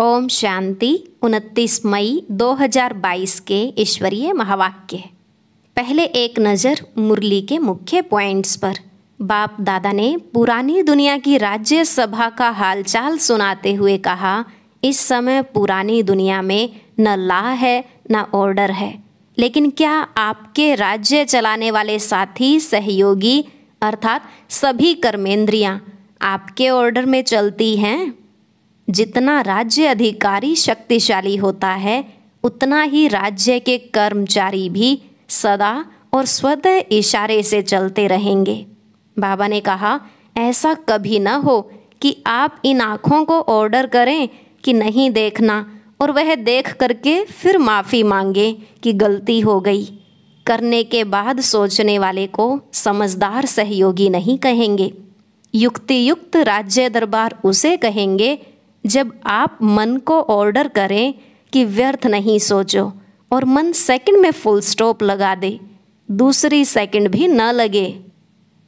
ओम शांति 29 मई 2022 के ईश्वरीय महावाक्य पहले एक नज़र मुरली के मुख्य पॉइंट्स पर बाप दादा ने पुरानी दुनिया की राज्य सभा का हालचाल सुनाते हुए कहा इस समय पुरानी दुनिया में न ला है न ऑर्डर है लेकिन क्या आपके राज्य चलाने वाले साथी सहयोगी अर्थात सभी कर्मेंद्रियां आपके ऑर्डर में चलती हैं जितना राज्य अधिकारी शक्तिशाली होता है उतना ही राज्य के कर्मचारी भी सदा और स्वतः इशारे से चलते रहेंगे बाबा ने कहा ऐसा कभी न हो कि आप इन आँखों को ऑर्डर करें कि नहीं देखना और वह देख करके फिर माफ़ी मांगे कि गलती हो गई करने के बाद सोचने वाले को समझदार सहयोगी नहीं कहेंगे युक्ति युक्त राज्य दरबार उसे कहेंगे जब आप मन को ऑर्डर करें कि व्यर्थ नहीं सोचो और मन सेकंड में फुल स्टॉप लगा दे दूसरी सेकंड भी न लगे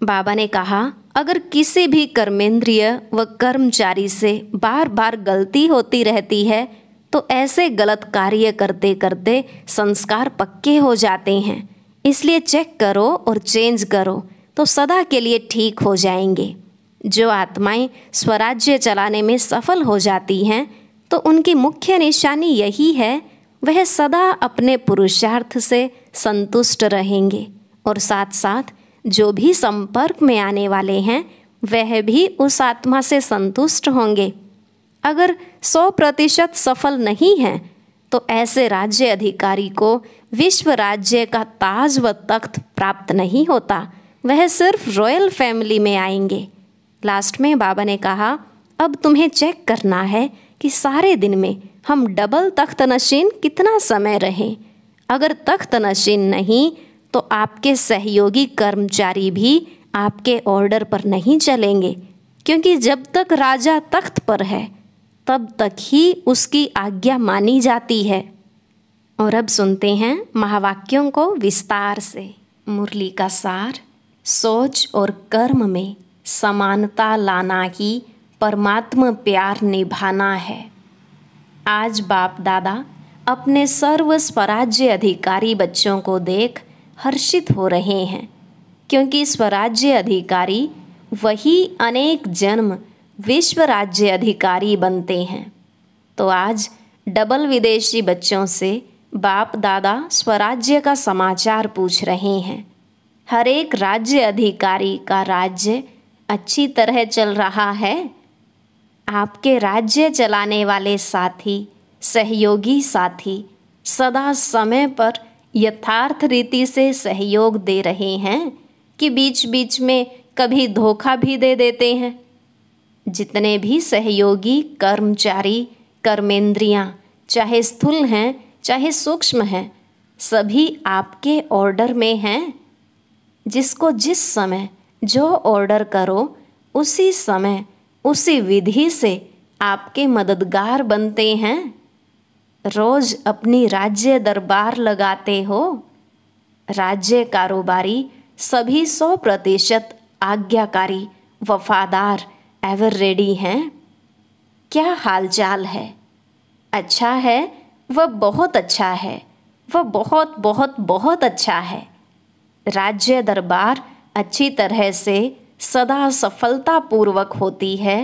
बाबा ने कहा अगर किसी भी कर्मेंद्रिय व कर्मचारी से बार बार गलती होती रहती है तो ऐसे गलत कार्य करते करते संस्कार पक्के हो जाते हैं इसलिए चेक करो और चेंज करो तो सदा के लिए ठीक हो जाएंगे जो आत्माएं स्वराज्य चलाने में सफल हो जाती हैं तो उनकी मुख्य निशानी यही है वह सदा अपने पुरुषार्थ से संतुष्ट रहेंगे और साथ साथ जो भी संपर्क में आने वाले हैं वह भी उस आत्मा से संतुष्ट होंगे अगर सौ प्रतिशत सफल नहीं हैं तो ऐसे राज्य अधिकारी को विश्व राज्य का ताज व तख्त प्राप्त नहीं होता वह सिर्फ रॉयल फैमिली में आएंगे लास्ट में बाबा ने कहा अब तुम्हें चेक करना है कि सारे दिन में हम डबल तख्त नशीन कितना समय रहें अगर तख्त नशीन नहीं तो आपके सहयोगी कर्मचारी भी आपके ऑर्डर पर नहीं चलेंगे क्योंकि जब तक राजा तख्त पर है तब तक ही उसकी आज्ञा मानी जाती है और अब सुनते हैं महावाक्यों को विस्तार से मुरली का सार सोच और कर्म में समानता लाना ही परमात्म प्यार निभाना है आज बाप दादा अपने सर्व स्वराज्य अधिकारी बच्चों को देख हर्षित हो रहे हैं क्योंकि स्वराज्य अधिकारी वही अनेक जन्म विश्व राज्य अधिकारी बनते हैं तो आज डबल विदेशी बच्चों से बाप दादा स्वराज्य का समाचार पूछ रहे हैं हर एक राज्य अधिकारी का राज्य अच्छी तरह चल रहा है आपके राज्य चलाने वाले साथी सहयोगी साथी सदा समय पर यथार्थ रीति से सहयोग दे रहे हैं कि बीच बीच में कभी धोखा भी दे देते हैं जितने भी सहयोगी कर्मचारी कर्मेंद्रियाँ चाहे स्थूल हैं चाहे सूक्ष्म हैं सभी आपके ऑर्डर में हैं जिसको जिस समय जो ऑर्डर करो उसी समय उसी विधि से आपके मददगार बनते हैं रोज अपनी राज्य दरबार लगाते हो राज्य कारोबारी सभी सौ प्रतिशत आज्ञाकारी वफादार एवर रेडी हैं क्या हालचाल है अच्छा है वह बहुत अच्छा है वह बहुत बहुत बहुत अच्छा है राज्य दरबार अच्छी तरह से सदा सफलतापूर्वक होती है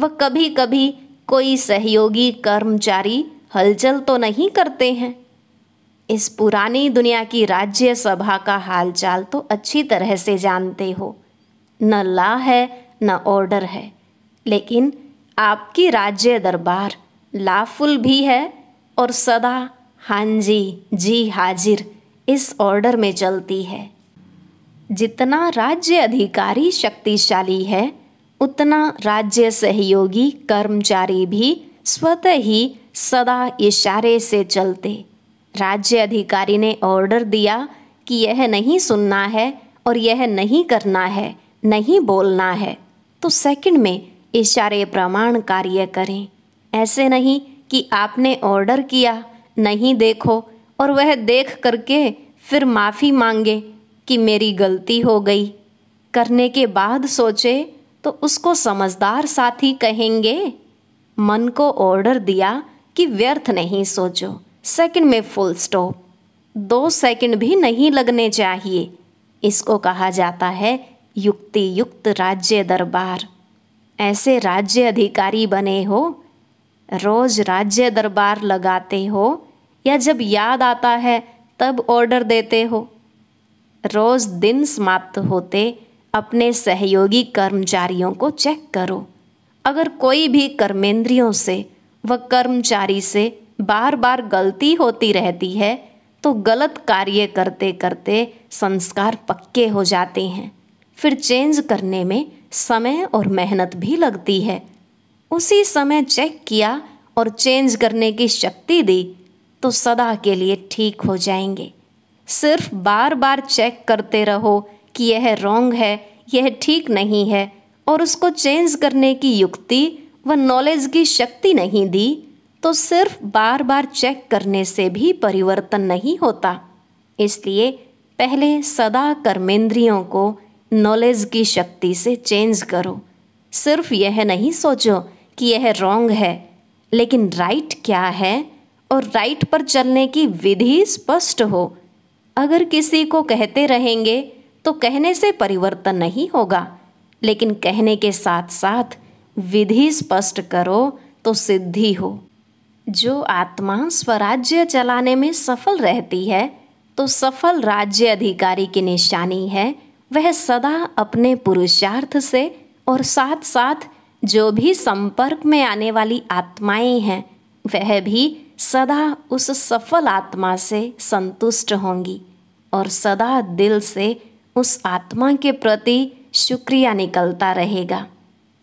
वह कभी कभी कोई सहयोगी कर्मचारी हलचल तो नहीं करते हैं इस पुरानी दुनिया की राज्यसभा का हालचाल तो अच्छी तरह से जानते हो न ला है न ऑर्डर है लेकिन आपकी राज्य दरबार लाफुल भी है और सदा हाँ जी जी हाजिर इस ऑर्डर में चलती है जितना राज्य अधिकारी शक्तिशाली है उतना राज्य सहयोगी कर्मचारी भी स्वतः ही सदा इशारे से चलते राज्य अधिकारी ने ऑर्डर दिया कि यह नहीं सुनना है और यह नहीं करना है नहीं बोलना है तो सेकंड में इशारे प्रमाण कार्य करें ऐसे नहीं कि आपने ऑर्डर किया नहीं देखो और वह देख करके फिर माफ़ी मांगे कि मेरी गलती हो गई करने के बाद सोचे तो उसको समझदार साथी कहेंगे मन को ऑर्डर दिया कि व्यर्थ नहीं सोचो सेकंड में फुल स्टॉप दो सेकंड भी नहीं लगने चाहिए इसको कहा जाता है युक्ति युक्त राज्य दरबार ऐसे राज्य अधिकारी बने हो रोज राज्य दरबार लगाते हो या जब याद आता है तब ऑर्डर देते हो रोज दिन समाप्त होते अपने सहयोगी कर्मचारियों को चेक करो अगर कोई भी कर्मेंद्रियों से व कर्मचारी से बार बार गलती होती रहती है तो गलत कार्य करते करते संस्कार पक्के हो जाते हैं फिर चेंज करने में समय और मेहनत भी लगती है उसी समय चेक किया और चेंज करने की शक्ति दी तो सदा के लिए ठीक हो जाएंगे सिर्फ बार बार चेक करते रहो कि यह रॉन्ग है यह ठीक नहीं है और उसको चेंज करने की युक्ति व नॉलेज की शक्ति नहीं दी तो सिर्फ बार बार चेक करने से भी परिवर्तन नहीं होता इसलिए पहले सदा कर्मेंद्रियों को नॉलेज की शक्ति से चेंज करो सिर्फ यह नहीं सोचो कि यह रॉन्ग है लेकिन राइट क्या है और राइट पर चलने की विधि स्पष्ट हो अगर किसी को कहते रहेंगे तो कहने से परिवर्तन नहीं होगा लेकिन कहने के साथ साथ विधि स्पष्ट करो तो सिद्धि हो जो आत्मा स्वराज्य चलाने में सफल रहती है तो सफल राज्य अधिकारी की निशानी है वह सदा अपने पुरुषार्थ से और साथ साथ जो भी संपर्क में आने वाली आत्माएं हैं वह भी सदा उस सफल आत्मा से संतुष्ट होंगी और सदा दिल से उस आत्मा के प्रति शुक्रिया निकलता रहेगा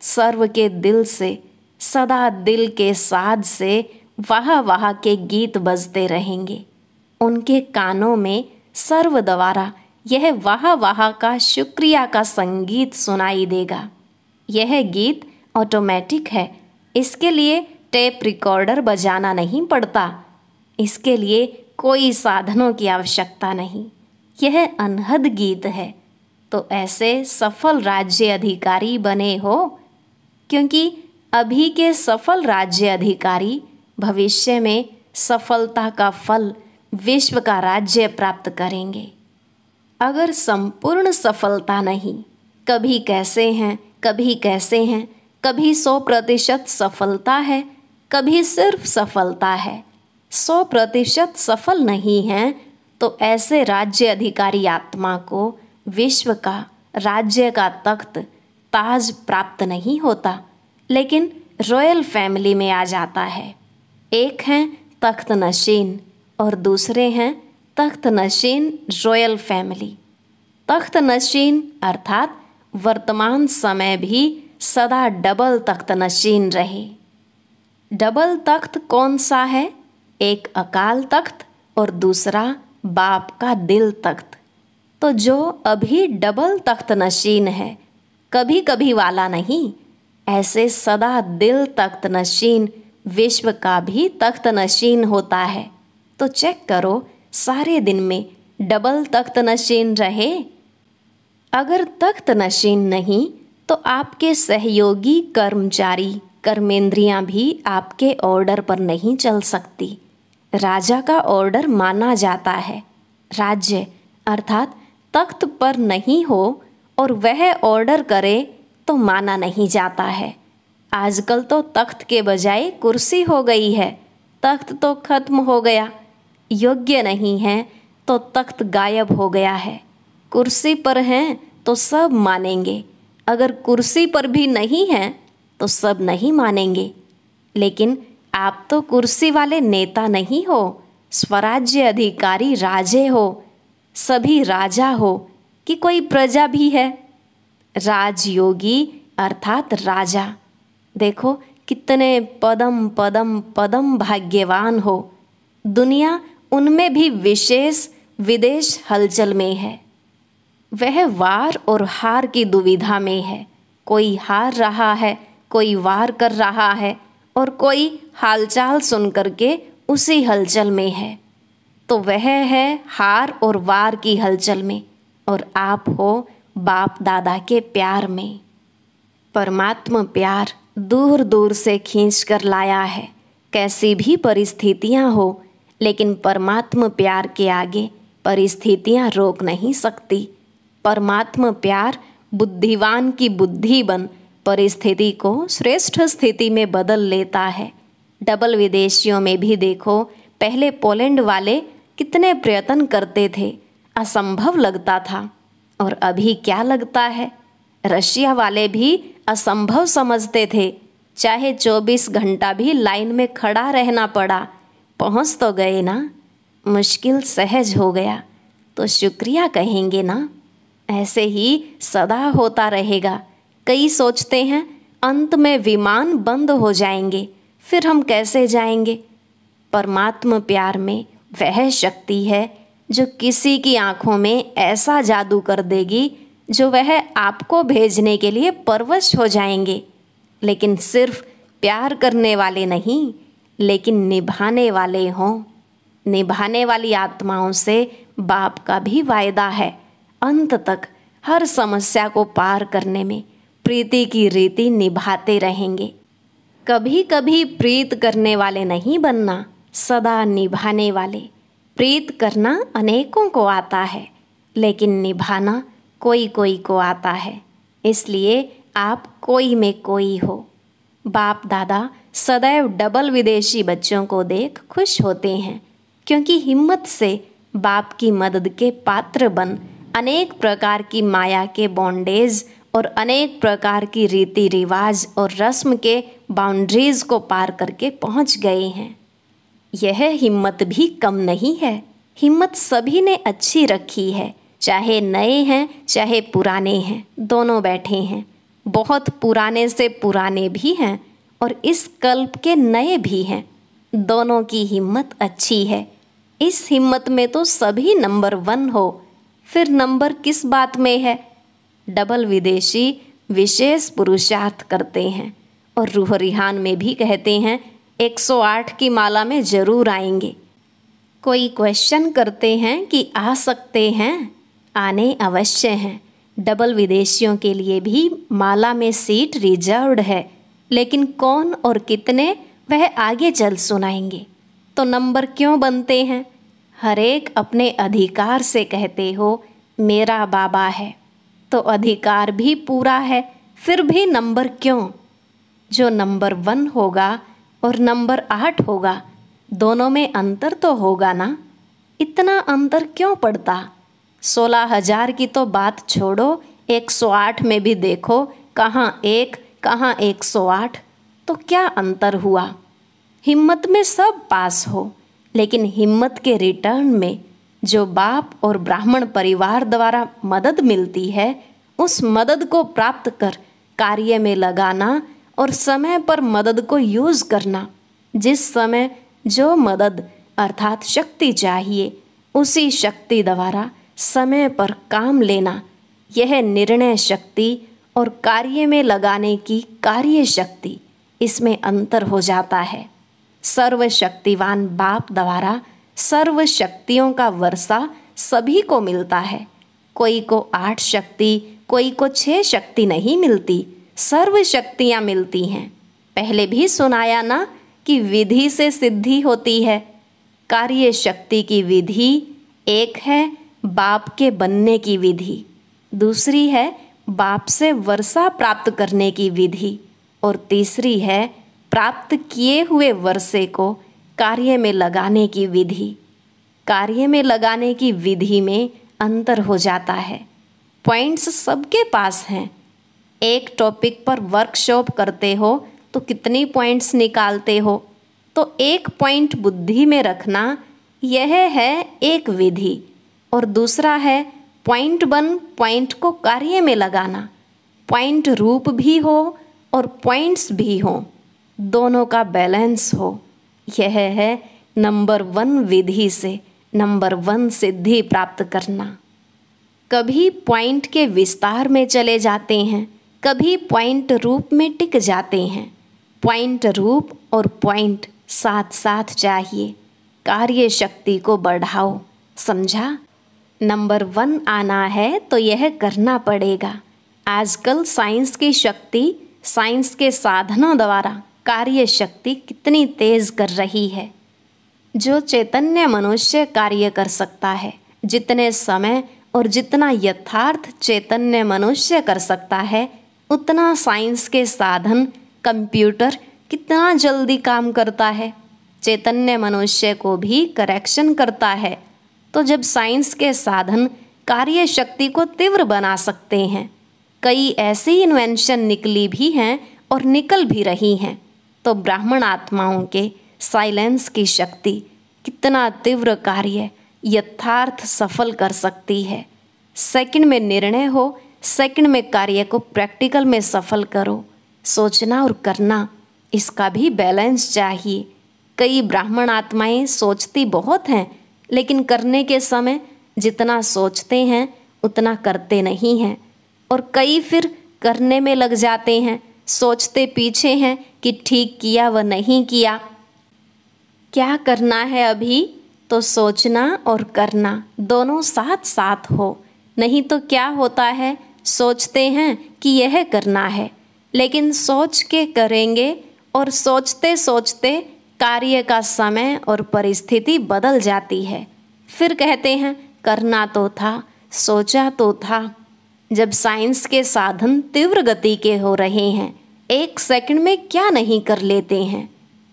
सर्व के दिल से सदा दिल के साथ से वाह वाह के गीत बजते रहेंगे उनके कानों में सर्व द्वारा यह वाह वाह का शुक्रिया का संगीत सुनाई देगा यह गीत ऑटोमेटिक है इसके लिए टेप रिकॉर्डर बजाना नहीं पड़ता इसके लिए कोई साधनों की आवश्यकता नहीं यह अनहद गीत है तो ऐसे सफल राज्य अधिकारी बने हो क्योंकि अभी के सफल राज्य अधिकारी भविष्य में सफलता का फल विश्व का राज्य प्राप्त करेंगे अगर संपूर्ण सफलता नहीं कभी कैसे हैं कभी कैसे हैं कभी सौ प्रतिशत सफलता है कभी सिर्फ सफलता है सौ प्रतिशत सफल नहीं है तो ऐसे राज्य अधिकारी आत्मा को विश्व का राज्य का तख्त ताज प्राप्त नहीं होता लेकिन रॉयल फैमिली में आ जाता है एक हैं तख्त नशीन और दूसरे हैं तख्त नशीन रॉयल फैमिली तख्त नशीन अर्थात वर्तमान समय भी सदा डबल तख्त नशीन रहे डबल तख्त कौन सा है एक अकाल तख्त और दूसरा बाप का दिल तख्त तो जो अभी डबल तख्त नशीन है कभी कभी वाला नहीं ऐसे सदा दिल तख्त नशीन विश्व का भी तख्त नशीन होता है तो चेक करो सारे दिन में डबल तख्त नशीन रहे अगर तख्त नशीन नहीं तो आपके सहयोगी कर्मचारी कर्मेंद्रियां भी आपके ऑर्डर पर नहीं चल सकती राजा का ऑर्डर माना जाता है राज्य अर्थात तख्त पर नहीं हो और वह ऑर्डर करे तो माना नहीं जाता है आजकल तो तख्त के बजाय कुर्सी हो गई है तख्त तो खत्म हो गया योग्य नहीं है तो तख्त गायब हो गया है कुर्सी पर हैं तो सब मानेंगे अगर कुर्सी पर भी नहीं हैं तो सब नहीं मानेंगे लेकिन आप तो कुर्सी वाले नेता नहीं हो स्वराज्य अधिकारी राजे हो सभी राजा हो कि कोई प्रजा भी है राजयोगी अर्थात राजा देखो कितने पदम पदम पदम भाग्यवान हो दुनिया उनमें भी विशेष विदेश हलचल में है वह वार और हार की दुविधा में है कोई हार रहा है कोई वार कर रहा है और कोई हालचाल सुन करके उसी हलचल में है तो वह है हार और वार की हलचल में और आप हो बाप दादा के प्यार में परमात्मा प्यार दूर दूर से खींच कर लाया है कैसी भी परिस्थितियाँ हो लेकिन परमात्मा प्यार के आगे परिस्थितियाँ रोक नहीं सकती परमात्मा प्यार बुद्धिवान की बुद्धि बन परिस्थिति को श्रेष्ठ स्थिति में बदल लेता है डबल विदेशियों में भी देखो पहले पोलैंड वाले कितने प्रयत्न करते थे असंभव लगता था और अभी क्या लगता है रशिया वाले भी असंभव समझते थे चाहे 24 घंटा भी लाइन में खड़ा रहना पड़ा पहुंच तो गए ना मुश्किल सहज हो गया तो शुक्रिया कहेंगे ना ऐसे ही सदा होता रहेगा कई सोचते हैं अंत में विमान बंद हो जाएंगे फिर हम कैसे जाएंगे परमात्म प्यार में वह शक्ति है जो किसी की आंखों में ऐसा जादू कर देगी जो वह आपको भेजने के लिए परवश हो जाएंगे लेकिन सिर्फ प्यार करने वाले नहीं लेकिन निभाने वाले हों निभाने वाली आत्माओं से बाप का भी वायदा है अंत तक हर समस्या को पार करने में प्रीति की रीति निभाते रहेंगे कभी कभी प्रीत करने वाले नहीं बनना सदा निभाने वाले प्रीत करना अनेकों को आता है लेकिन निभाना कोई कोई को आता है इसलिए आप कोई में कोई हो बाप दादा सदैव डबल विदेशी बच्चों को देख खुश होते हैं क्योंकि हिम्मत से बाप की मदद के पात्र बन अनेक प्रकार की माया के बॉन्डेज और अनेक प्रकार की रीति रिवाज और रस्म के बाउंड्रीज को पार करके पहुंच गए हैं यह हिम्मत भी कम नहीं है हिम्मत सभी ने अच्छी रखी है चाहे नए हैं चाहे पुराने हैं दोनों बैठे हैं बहुत पुराने से पुराने भी हैं और इस कल्प के नए भी हैं दोनों की हिम्मत अच्छी है इस हिम्मत में तो सभी नंबर वन हो फिर नंबर किस बात में है डबल विदेशी विशेष पुरुषार्थ करते हैं और रूह रिहान में भी कहते हैं 108 की माला में ज़रूर आएंगे कोई क्वेश्चन करते हैं कि आ सकते हैं आने अवश्य हैं डबल विदेशियों के लिए भी माला में सीट रिजर्व्ड है लेकिन कौन और कितने वह आगे चल सुनाएंगे तो नंबर क्यों बनते हैं हरेक अपने अधिकार से कहते हो मेरा बाबा है तो अधिकार भी पूरा है फिर भी नंबर क्यों जो नंबर वन होगा और नंबर आठ होगा दोनों में अंतर तो होगा ना इतना अंतर क्यों पड़ता सोलह हजार की तो बात छोड़ो एक सौ आठ में भी देखो कहाँ एक कहाँ एक सौ आठ तो क्या अंतर हुआ हिम्मत में सब पास हो लेकिन हिम्मत के रिटर्न में जो बाप और ब्राह्मण परिवार द्वारा मदद मिलती है उस मदद को प्राप्त कर कार्य में लगाना और समय पर मदद को यूज करना जिस समय जो मदद अर्थात शक्ति चाहिए उसी शक्ति द्वारा समय पर काम लेना यह निर्णय शक्ति और कार्य में लगाने की कार्य शक्ति इसमें अंतर हो जाता है सर्वशक्तिवान बाप द्वारा सर्व शक्तियों का वर्षा सभी को मिलता है कोई को आठ शक्ति कोई को छः शक्ति नहीं मिलती सर्व शक्तियाँ मिलती हैं पहले भी सुनाया ना कि विधि से सिद्धि होती है कार्य शक्ति की विधि एक है बाप के बनने की विधि दूसरी है बाप से वर्षा प्राप्त करने की विधि और तीसरी है प्राप्त किए हुए वर्षे को कार्य में लगाने की विधि कार्य में लगाने की विधि में अंतर हो जाता है पॉइंट्स सबके पास हैं एक टॉपिक पर वर्कशॉप करते हो तो कितनी पॉइंट्स निकालते हो तो एक पॉइंट बुद्धि में रखना यह है एक विधि और दूसरा है पॉइंट वन पॉइंट को कार्य में लगाना पॉइंट रूप भी हो और पॉइंट्स भी हो दोनों का बैलेंस हो यह है नंबर वन विधि से नंबर वन सिद्धि प्राप्त करना कभी पॉइंट के विस्तार में चले जाते हैं कभी पॉइंट रूप में टिक जाते हैं पॉइंट रूप और पॉइंट साथ साथ चाहिए कार्य शक्ति को बढ़ाओ समझा नंबर वन आना है तो यह करना पड़ेगा आजकल साइंस की शक्ति साइंस के साधनों द्वारा कार्य शक्ति कितनी तेज कर रही है जो चैतन्य मनुष्य कार्य कर सकता है जितने समय और जितना यथार्थ चैतन्य मनुष्य कर सकता है उतना साइंस के साधन कंप्यूटर कितना जल्दी काम करता है चैतन्य मनुष्य को भी करेक्शन करता है तो जब साइंस के साधन कार्य शक्ति को तीव्र बना सकते हैं कई ऐसी इन्वेंशन निकली भी हैं और निकल भी रही हैं तो ब्राह्मण आत्माओं के साइलेंस की शक्ति कितना तीव्र कार्य यथार्थ सफल कर सकती है सेकंड में निर्णय हो सेकंड में कार्य को प्रैक्टिकल में सफल करो सोचना और करना इसका भी बैलेंस चाहिए कई ब्राह्मण आत्माएं सोचती बहुत हैं लेकिन करने के समय जितना सोचते हैं उतना करते नहीं हैं और कई फिर करने में लग जाते हैं सोचते पीछे हैं कि ठीक किया व नहीं किया क्या करना है अभी तो सोचना और करना दोनों साथ साथ हो नहीं तो क्या होता है सोचते हैं कि यह करना है लेकिन सोच के करेंगे और सोचते सोचते कार्य का समय और परिस्थिति बदल जाती है फिर कहते हैं करना तो था सोचा तो था जब साइंस के साधन तीव्र गति के हो रहे हैं एक सेकंड में क्या नहीं कर लेते हैं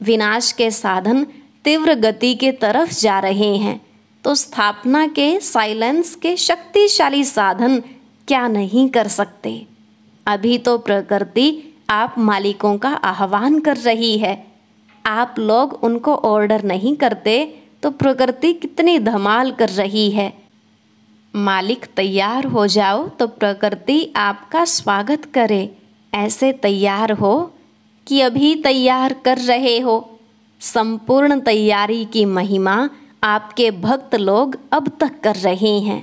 विनाश के साधन तीव्र गति के तरफ जा रहे हैं तो स्थापना के साइलेंस के शक्तिशाली साधन क्या नहीं कर सकते अभी तो प्रकृति आप मालिकों का आह्वान कर रही है आप लोग उनको ऑर्डर नहीं करते तो प्रकृति कितनी धमाल कर रही है मालिक तैयार हो जाओ तो प्रकृति आपका स्वागत करे ऐसे तैयार हो कि अभी तैयार कर रहे हो संपूर्ण तैयारी की महिमा आपके भक्त लोग अब तक कर रहे हैं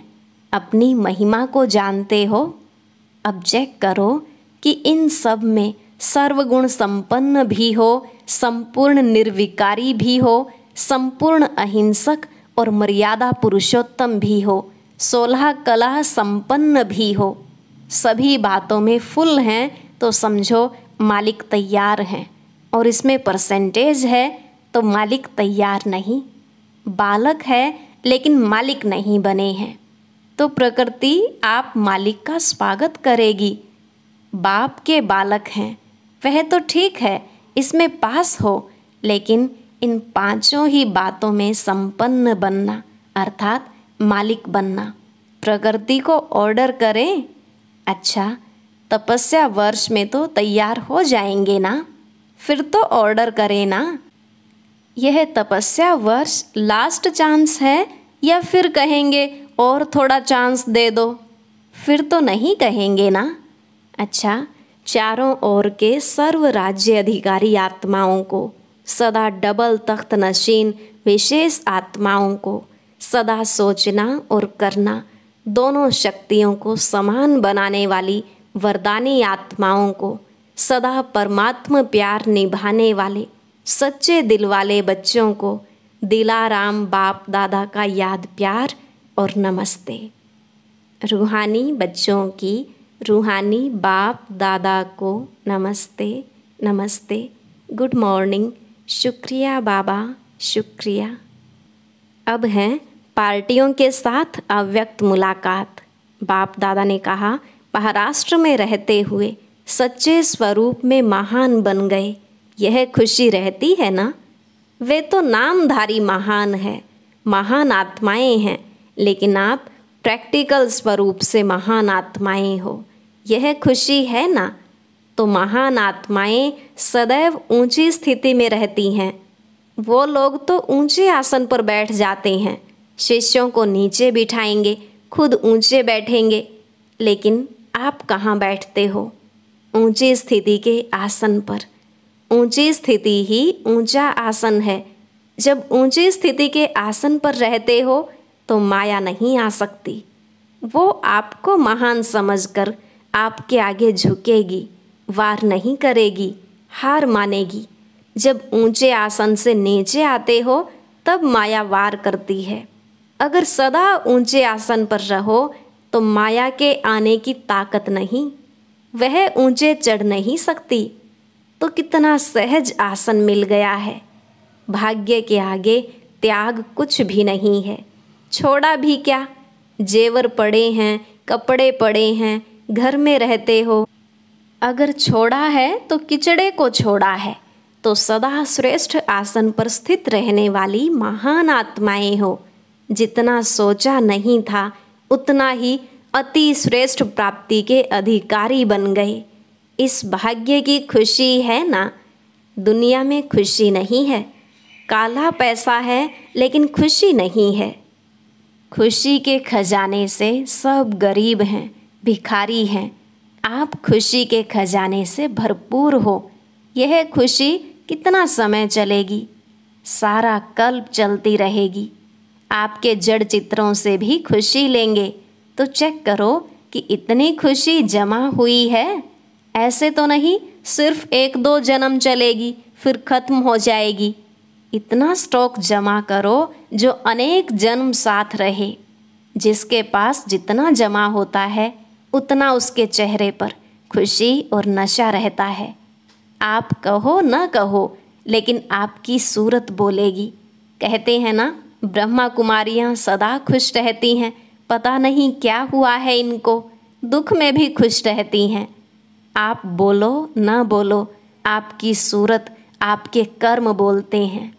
अपनी महिमा को जानते हो अब चेक करो कि इन सब में सर्वगुण संपन्न भी हो संपूर्ण निर्विकारी भी हो संपूर्ण अहिंसक और मर्यादा पुरुषोत्तम भी हो सोलह कला संपन्न भी हो सभी बातों में फुल हैं तो समझो मालिक तैयार हैं और इसमें परसेंटेज है तो मालिक तैयार नहीं बालक है लेकिन मालिक नहीं बने हैं तो प्रकृति आप मालिक का स्वागत करेगी बाप के बालक हैं वह तो ठीक है इसमें पास हो लेकिन इन पांचों ही बातों में संपन्न बनना अर्थात मालिक बनना प्रकृति को ऑर्डर करें अच्छा तपस्या वर्ष में तो तैयार हो जाएंगे ना फिर तो ऑर्डर करें ना यह तपस्या वर्ष लास्ट चांस है या फिर कहेंगे और थोड़ा चांस दे दो फिर तो नहीं कहेंगे ना अच्छा चारों ओर के सर्व राज्य अधिकारी आत्माओं को सदा डबल तख्त नशीन विशेष आत्माओं को सदा सोचना और करना दोनों शक्तियों को समान बनाने वाली वरदानी आत्माओं को सदा परमात्म प्यार निभाने वाले सच्चे दिल वाले बच्चों को दिलाराम बाप दादा का याद प्यार और नमस्ते रूहानी बच्चों की रूहानी बाप दादा को नमस्ते नमस्ते गुड मॉर्निंग शुक्रिया बाबा शुक्रिया अब हैं पार्टियों के साथ अव्यक्त मुलाकात बाप दादा ने कहा महाराष्ट्र में रहते हुए सच्चे स्वरूप में महान बन गए यह खुशी रहती है ना वे तो नामधारी महान है महान आत्माएं हैं लेकिन आप प्रैक्टिकल स्वरूप से महान आत्माएं हो यह खुशी है ना तो महान आत्माएं सदैव ऊंची स्थिति में रहती हैं वो लोग तो ऊंचे आसन पर बैठ जाते हैं शिष्यों को नीचे बिठाएंगे खुद ऊंचे बैठेंगे लेकिन आप कहाँ बैठते हो ऊंची स्थिति के आसन पर ऊंची स्थिति ही ऊंचा आसन है जब ऊंची स्थिति के आसन पर रहते हो तो माया नहीं आ सकती वो आपको महान समझकर आपके आगे झुकेगी वार नहीं करेगी हार मानेगी जब ऊंचे आसन से नीचे आते हो तब माया वार करती है अगर सदा ऊंचे आसन पर रहो तो माया के आने की ताकत नहीं वह ऊंचे चढ़ नहीं सकती तो कितना सहज आसन मिल गया है भाग्य के आगे त्याग कुछ भी नहीं है छोड़ा भी क्या जेवर पड़े हैं कपड़े पड़े हैं घर में रहते हो अगर छोड़ा है तो किचड़े को छोड़ा है तो सदा श्रेष्ठ आसन पर स्थित रहने वाली महान आत्माएं हो जितना सोचा नहीं था उतना ही अति श्रेष्ठ प्राप्ति के अधिकारी बन गए इस भाग्य की खुशी है ना दुनिया में खुशी नहीं है काला पैसा है लेकिन खुशी नहीं है खुशी के खजाने से सब गरीब हैं भिखारी हैं आप खुशी के खजाने से भरपूर हो यह खुशी कितना समय चलेगी सारा कल्प चलती रहेगी आपके जड़ चित्रों से भी खुशी लेंगे तो चेक करो कि इतनी खुशी जमा हुई है ऐसे तो नहीं सिर्फ एक दो जन्म चलेगी फिर ख़त्म हो जाएगी इतना स्टॉक जमा करो जो अनेक जन्म साथ रहे जिसके पास जितना जमा होता है उतना उसके चेहरे पर खुशी और नशा रहता है आप कहो न कहो लेकिन आपकी सूरत बोलेगी कहते हैं ना ब्रह्मा कुमारियाँ सदा खुश रहती हैं पता नहीं क्या हुआ है इनको दुख में भी खुश रहती हैं आप बोलो ना बोलो आपकी सूरत आपके कर्म बोलते हैं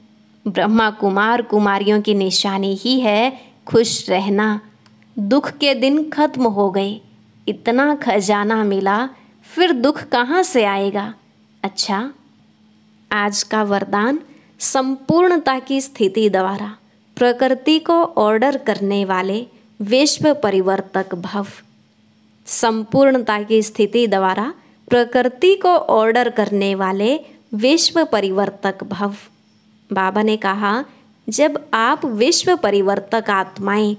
ब्रह्मा कुमार कुमारियों की निशानी ही है खुश रहना दुख के दिन खत्म हो गए इतना खजाना मिला फिर दुख कहाँ से आएगा अच्छा आज का वरदान संपूर्णता की स्थिति द्वारा प्रकृति को ऑर्डर करने वाले विश्व परिवर्तक भव संपूर्णता की स्थिति द्वारा प्रकृति को ऑर्डर करने वाले विश्व परिवर्तक भव बाबा ने कहा जब आप विश्व परिवर्तक आत्माएं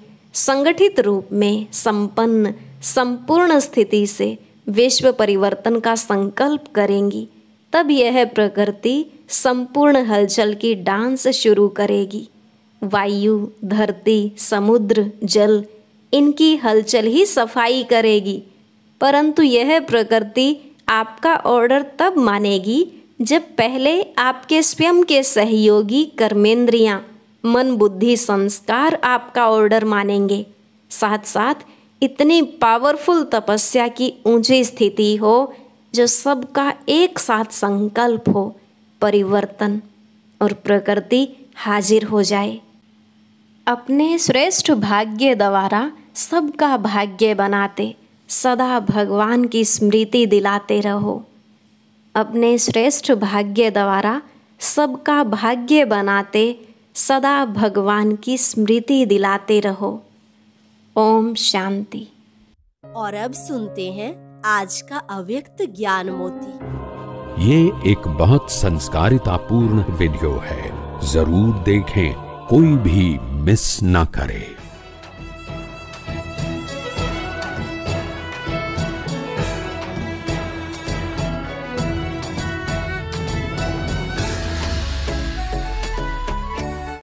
संगठित रूप में संपन्न संपूर्ण स्थिति से विश्व परिवर्तन का संकल्प करेंगी तब यह प्रकृति संपूर्ण हलचल की डांस शुरू करेगी वायु धरती समुद्र जल इनकी हलचल ही सफाई करेगी परंतु यह प्रकृति आपका ऑर्डर तब मानेगी जब पहले आपके स्वयं के सहयोगी कर्मेंद्रियां मन बुद्धि संस्कार आपका ऑर्डर मानेंगे साथ साथ इतनी पावरफुल तपस्या की ऊंची स्थिति हो जो सबका एक साथ संकल्प हो परिवर्तन और प्रकृति हाजिर हो जाए अपने श्रेष्ठ भाग्य द्वारा सबका भाग्य बनाते सदा भगवान की स्मृति दिलाते रहो अपने श्रेष्ठ भाग्य द्वारा सबका भाग्य बनाते सदा भगवान की स्मृति दिलाते रहो ओम शांति और अब सुनते हैं आज का अव्यक्त ज्ञान मोती ये एक बहुत संस्कारिता पूर्ण वीडियो है जरूर देखें कोई भी मिस ना करे